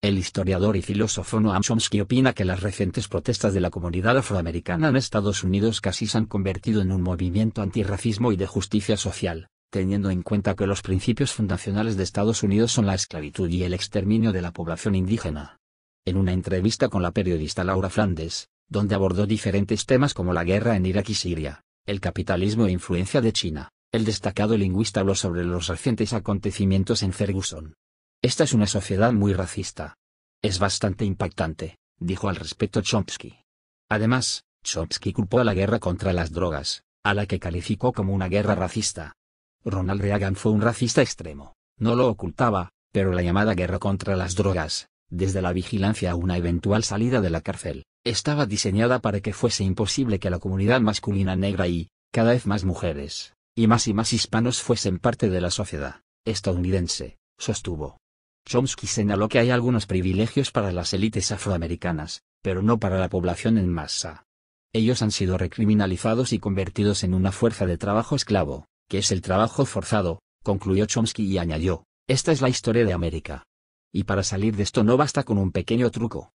El historiador y filósofo Noam Chomsky opina que las recientes protestas de la comunidad afroamericana en Estados Unidos casi se han convertido en un movimiento antirracismo y de justicia social, teniendo en cuenta que los principios fundacionales de Estados Unidos son la esclavitud y el exterminio de la población indígena. En una entrevista con la periodista Laura Flandes, donde abordó diferentes temas como la guerra en Irak y Siria, el capitalismo e influencia de China, el destacado lingüista habló sobre los recientes acontecimientos en Ferguson, esta es una sociedad muy racista. Es bastante impactante, dijo al respecto Chomsky. Además, Chomsky culpó a la guerra contra las drogas, a la que calificó como una guerra racista. Ronald Reagan fue un racista extremo, no lo ocultaba, pero la llamada guerra contra las drogas, desde la vigilancia a una eventual salida de la cárcel, estaba diseñada para que fuese imposible que la comunidad masculina negra y, cada vez más mujeres, y más y más hispanos fuesen parte de la sociedad estadounidense, sostuvo. Chomsky señaló que hay algunos privilegios para las élites afroamericanas, pero no para la población en masa. Ellos han sido recriminalizados y convertidos en una fuerza de trabajo esclavo, que es el trabajo forzado, concluyó Chomsky y añadió, esta es la historia de América. Y para salir de esto no basta con un pequeño truco,